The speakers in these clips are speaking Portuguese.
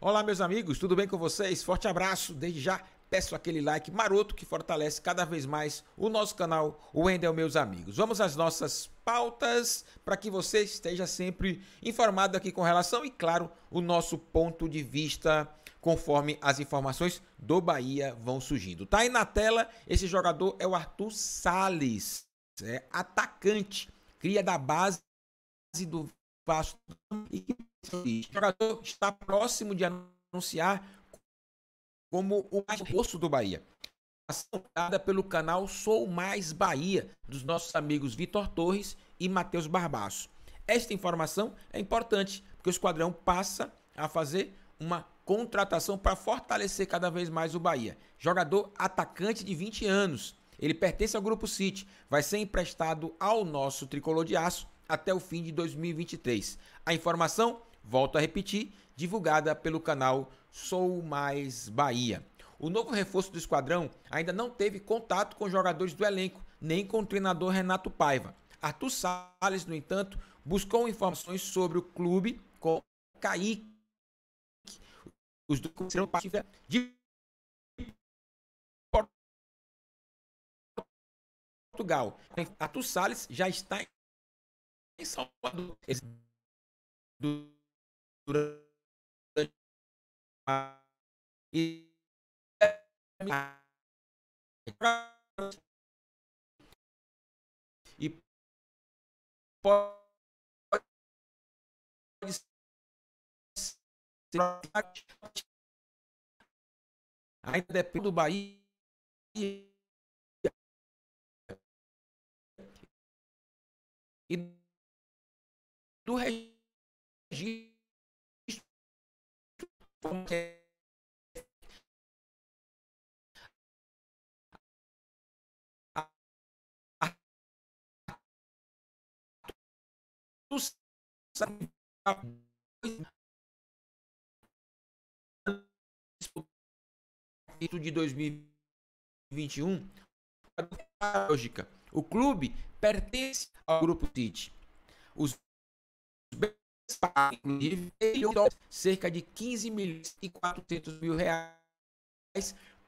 Olá, meus amigos, tudo bem com vocês? Forte abraço, desde já peço aquele like maroto que fortalece cada vez mais o nosso canal Wendel Meus Amigos. Vamos às nossas pautas para que você esteja sempre informado aqui com relação e, claro, o nosso ponto de vista conforme as informações do Bahia vão surgindo. Tá aí na tela, esse jogador é o Arthur Sales, é atacante, cria da base do Vasco e que o jogador está próximo de anunciar como o mais rosto do Bahia. Assinada pelo canal Sou Mais Bahia, dos nossos amigos Vitor Torres e Matheus Barbaço. Esta informação é importante, porque o Esquadrão passa a fazer uma contratação para fortalecer cada vez mais o Bahia. Jogador atacante de 20 anos. Ele pertence ao Grupo City, vai ser emprestado ao nosso tricolor de aço até o fim de 2023. A informação volto a repetir, divulgada pelo canal Sou Mais Bahia. O novo reforço do esquadrão ainda não teve contato com jogadores do elenco, nem com o treinador Renato Paiva. Arthur Salles, no entanto, buscou informações sobre o clube com Kaique. Os dois serão partida de Portugal. Arthur Salles já está em Salvador. Paulo durante e e pode ainda depende do Bahia e do regime como que é. de 2021 lógica. O clube pertence ao grupo City. Os cerca de 15 milhões e 400 mil reais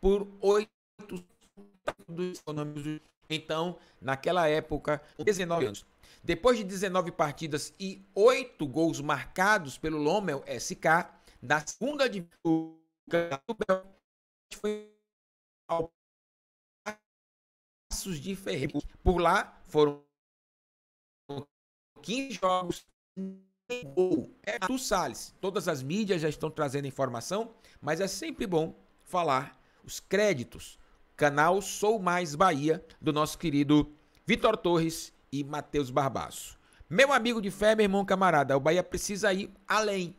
por oito econômicos. Então, naquela época, 19 anos. Depois de 19 partidas e oito gols marcados pelo Lomel SK, da segunda divisão do Bel, foi ao Passos de Ferreira. Por lá foram 15 jogos, gol é do Salles. Todas as mídias já estão trazendo informação, mas é sempre bom falar os créditos. Canal Sou Mais Bahia, do nosso querido Vitor Torres e Matheus Barbaço. Meu amigo de fé, meu irmão camarada, o Bahia precisa ir além,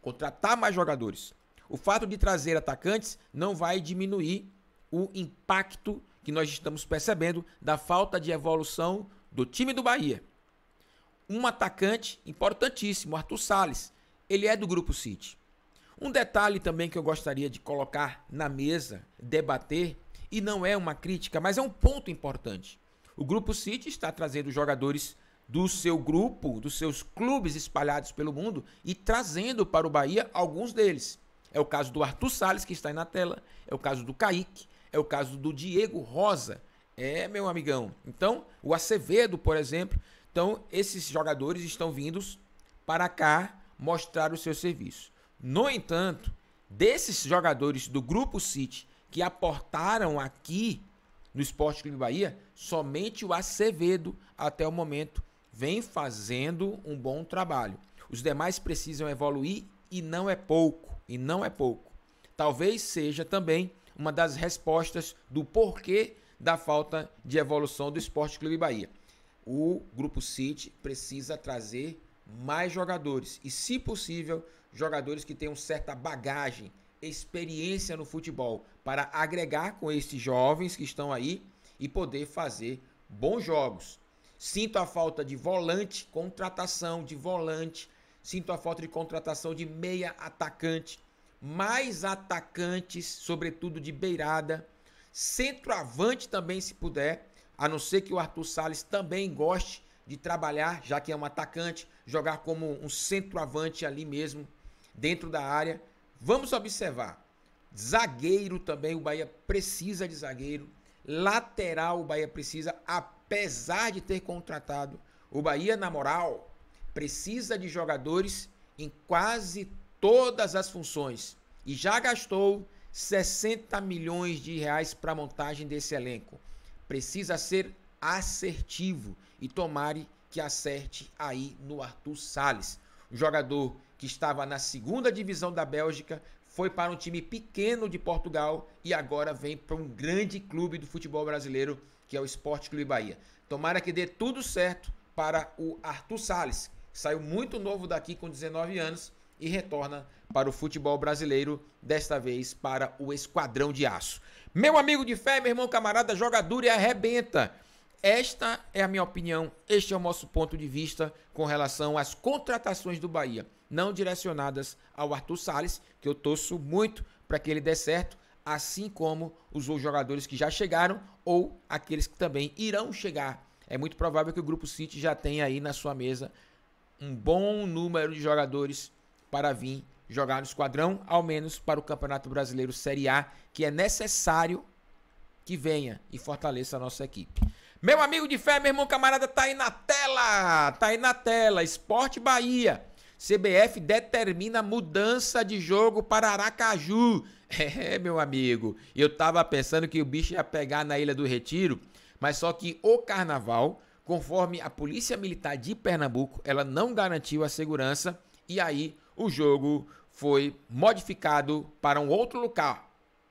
contratar mais jogadores. O fato de trazer atacantes não vai diminuir o impacto que nós estamos percebendo da falta de evolução do time do Bahia um atacante importantíssimo, Arthur Salles. Ele é do grupo City. Um detalhe também que eu gostaria de colocar na mesa, debater, e não é uma crítica, mas é um ponto importante. O grupo City está trazendo jogadores do seu grupo, dos seus clubes espalhados pelo mundo e trazendo para o Bahia alguns deles. É o caso do Arthur Salles, que está aí na tela, é o caso do Kaique, é o caso do Diego Rosa. É, meu amigão. Então, o Acevedo, por exemplo, então, esses jogadores estão vindos para cá mostrar o seu serviço. No entanto, desses jogadores do Grupo City que aportaram aqui no Esporte Clube Bahia, somente o Acevedo, até o momento, vem fazendo um bom trabalho. Os demais precisam evoluir e não é pouco, e não é pouco. Talvez seja também uma das respostas do porquê da falta de evolução do Esporte Clube Bahia o Grupo City precisa trazer mais jogadores e, se possível, jogadores que tenham certa bagagem, experiência no futebol, para agregar com esses jovens que estão aí e poder fazer bons jogos. Sinto a falta de volante, contratação de volante, sinto a falta de contratação de meia atacante, mais atacantes, sobretudo de beirada, centroavante também, se puder a não ser que o Arthur Salles também goste de trabalhar, já que é um atacante, jogar como um centroavante ali mesmo, dentro da área. Vamos observar. Zagueiro também, o Bahia precisa de zagueiro. Lateral, o Bahia precisa, apesar de ter contratado. O Bahia, na moral, precisa de jogadores em quase todas as funções. E já gastou 60 milhões de reais para a montagem desse elenco precisa ser assertivo e tomare que acerte aí no Arthur Salles. O jogador que estava na segunda divisão da Bélgica foi para um time pequeno de Portugal e agora vem para um grande clube do futebol brasileiro, que é o Esporte Clube Bahia. Tomara que dê tudo certo para o Arthur Salles. Saiu muito novo daqui com 19 anos e retorna para o futebol brasileiro, desta vez para o Esquadrão de Aço. Meu amigo de fé, meu irmão camarada, joga e arrebenta. Esta é a minha opinião, este é o nosso ponto de vista com relação às contratações do Bahia, não direcionadas ao Arthur Salles, que eu torço muito para que ele dê certo, assim como os outros jogadores que já chegaram ou aqueles que também irão chegar. É muito provável que o Grupo City já tenha aí na sua mesa um bom número de jogadores para vir jogar no esquadrão, ao menos para o Campeonato Brasileiro Série A, que é necessário que venha e fortaleça a nossa equipe. Meu amigo de fé, meu irmão camarada, tá aí na tela! Tá aí na tela. Esporte Bahia. CBF determina mudança de jogo para Aracaju. É, meu amigo. Eu tava pensando que o bicho ia pegar na Ilha do Retiro, mas só que o carnaval, conforme a Polícia Militar de Pernambuco, ela não garantiu a segurança e aí o jogo foi modificado para um outro local,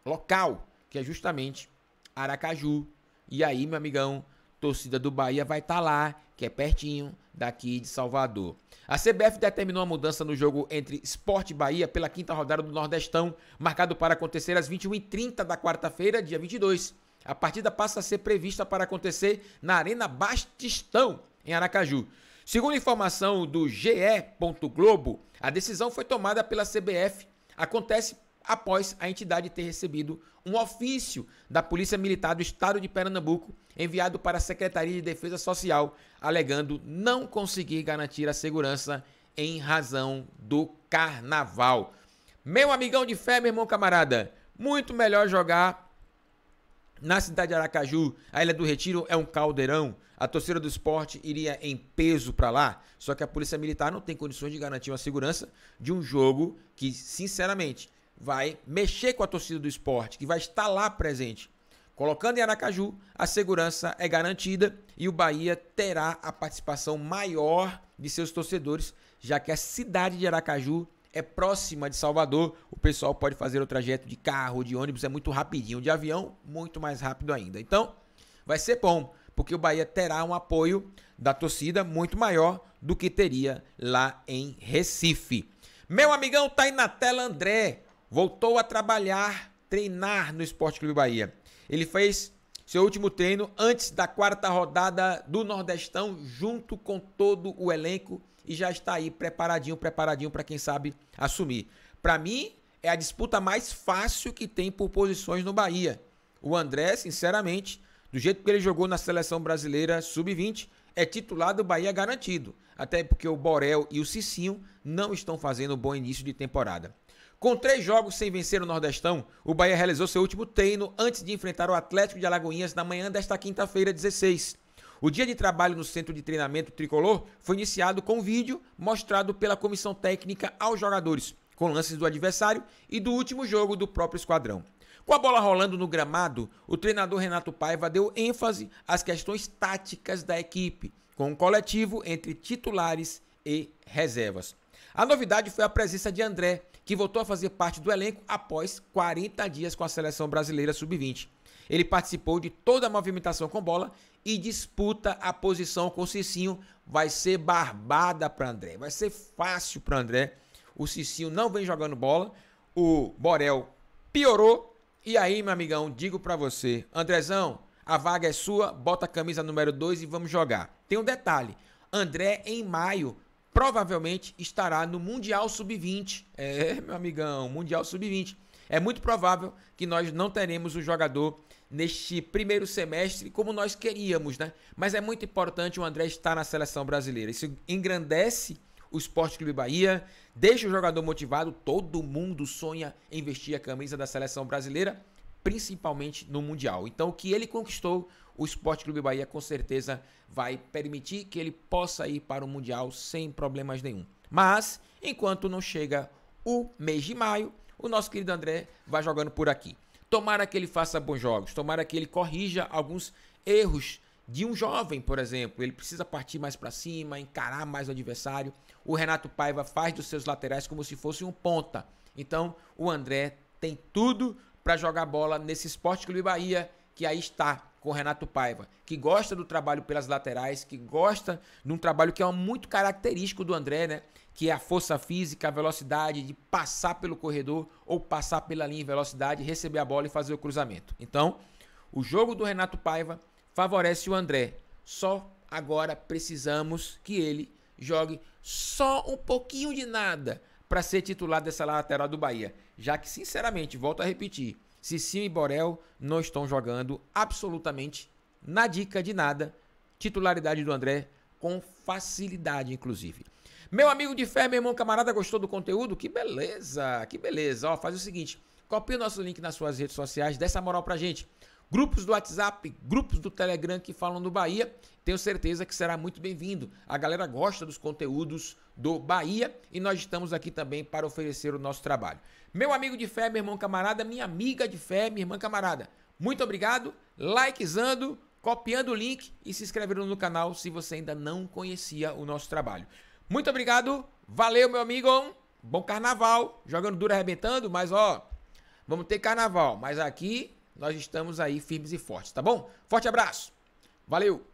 local que é justamente Aracaju. E aí, meu amigão, torcida do Bahia vai estar tá lá, que é pertinho daqui de Salvador. A CBF determinou a mudança no jogo entre Sport Bahia pela quinta rodada do Nordestão, marcado para acontecer às 21h30 da quarta-feira, dia 22. A partida passa a ser prevista para acontecer na Arena Bastistão, em Aracaju. Segundo informação do GE.globo, a decisão foi tomada pela CBF. Acontece após a entidade ter recebido um ofício da Polícia Militar do Estado de Pernambuco, enviado para a Secretaria de Defesa Social, alegando não conseguir garantir a segurança em razão do carnaval. Meu amigão de fé, meu irmão camarada, muito melhor jogar na cidade de Aracaju, a Ilha do Retiro é um caldeirão. A torcida do esporte iria em peso para lá. Só que a Polícia Militar não tem condições de garantir uma segurança de um jogo que, sinceramente, vai mexer com a torcida do esporte, que vai estar lá presente. Colocando em Aracaju, a segurança é garantida e o Bahia terá a participação maior de seus torcedores, já que a cidade de Aracaju é próxima de Salvador, o pessoal pode fazer o trajeto de carro, de ônibus, é muito rapidinho. De avião, muito mais rápido ainda. Então, vai ser bom, porque o Bahia terá um apoio da torcida muito maior do que teria lá em Recife. Meu amigão tá aí na tela, André. Voltou a trabalhar, treinar no Esporte Clube Bahia. Ele fez seu último treino antes da quarta rodada do Nordestão, junto com todo o elenco e já está aí preparadinho, preparadinho para quem sabe assumir. Para mim, é a disputa mais fácil que tem por posições no Bahia. O André, sinceramente, do jeito que ele jogou na seleção brasileira sub-20, é titular do Bahia garantido. Até porque o Borel e o Cicinho não estão fazendo um bom início de temporada. Com três jogos sem vencer o Nordestão, o Bahia realizou seu último treino antes de enfrentar o Atlético de Alagoinhas na manhã desta quinta-feira, 16. O dia de trabalho no centro de treinamento tricolor foi iniciado com um vídeo mostrado pela comissão técnica aos jogadores, com lances do adversário e do último jogo do próprio esquadrão. Com a bola rolando no gramado, o treinador Renato Paiva deu ênfase às questões táticas da equipe, com um coletivo entre titulares e reservas. A novidade foi a presença de André, que voltou a fazer parte do elenco após 40 dias com a seleção brasileira sub-20. Ele participou de toda a movimentação com bola e disputa a posição com o Cicinho. Vai ser barbada para André, vai ser fácil para André. O Cicinho não vem jogando bola, o Borel piorou. E aí, meu amigão, digo para você, Andrezão, a vaga é sua, bota a camisa número 2 e vamos jogar. Tem um detalhe: André, em maio, provavelmente estará no Mundial Sub-20. É, meu amigão, Mundial Sub-20. É muito provável que nós não teremos o jogador neste primeiro semestre como nós queríamos, né? Mas é muito importante o André estar na seleção brasileira. Isso engrandece o Esporte Clube Bahia, deixa o jogador motivado, todo mundo sonha em vestir a camisa da seleção brasileira principalmente no Mundial. Então, o que ele conquistou, o Esporte Clube Bahia com certeza vai permitir que ele possa ir para o Mundial sem problemas nenhum. Mas, enquanto não chega o mês de maio, o nosso querido André vai jogando por aqui. Tomara que ele faça bons jogos, tomara que ele corrija alguns erros de um jovem, por exemplo. Ele precisa partir mais para cima, encarar mais o adversário. O Renato Paiva faz dos seus laterais como se fosse um ponta. Então, o André tem tudo para jogar bola nesse Esporte Clube Bahia que aí está com Renato Paiva, que gosta do trabalho pelas laterais, que gosta de um trabalho que é muito característico do André, né? Que é a força física, a velocidade de passar pelo corredor ou passar pela linha em velocidade, receber a bola e fazer o cruzamento. Então, o jogo do Renato Paiva favorece o André. Só agora precisamos que ele jogue só um pouquinho de nada para ser titular dessa lateral do Bahia já que, sinceramente, volto a repetir, Cecília e Borel não estão jogando absolutamente na dica de nada. Titularidade do André com facilidade, inclusive. Meu amigo de fé, meu irmão camarada, gostou do conteúdo? Que beleza, que beleza. Ó, faz o seguinte, copia o nosso link nas suas redes sociais, dê essa moral pra gente grupos do WhatsApp, grupos do Telegram que falam do Bahia. Tenho certeza que será muito bem-vindo. A galera gosta dos conteúdos do Bahia e nós estamos aqui também para oferecer o nosso trabalho. Meu amigo de fé, meu irmão camarada, minha amiga de fé, minha irmã camarada, muito obrigado, likezando, copiando o link e se inscrevendo no canal se você ainda não conhecia o nosso trabalho. Muito obrigado, valeu meu amigo, bom carnaval, jogando duro arrebentando, mas ó, vamos ter carnaval, mas aqui nós estamos aí firmes e fortes, tá bom? Forte abraço. Valeu.